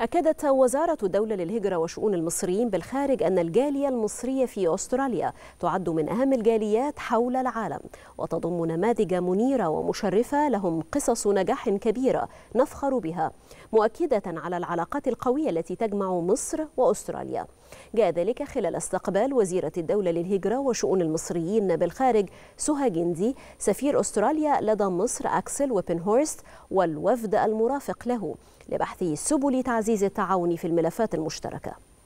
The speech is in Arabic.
أكدت وزارة الدولة للهجرة وشؤون المصريين بالخارج أن الجالية المصرية في أستراليا تعد من أهم الجاليات حول العالم وتضم نماذج منيرة ومشرفة لهم قصص نجاح كبيرة نفخر بها مؤكدة على العلاقات القوية التي تجمع مصر وأستراليا جاء ذلك خلال استقبال وزيرة الدولة للهجرة وشؤون المصريين بالخارج سها جندي سفير أستراليا لدى مصر أكسل ويبنهورست والوفد المرافق له لبحث سبل تعزيز التعاون في الملفات المشتركه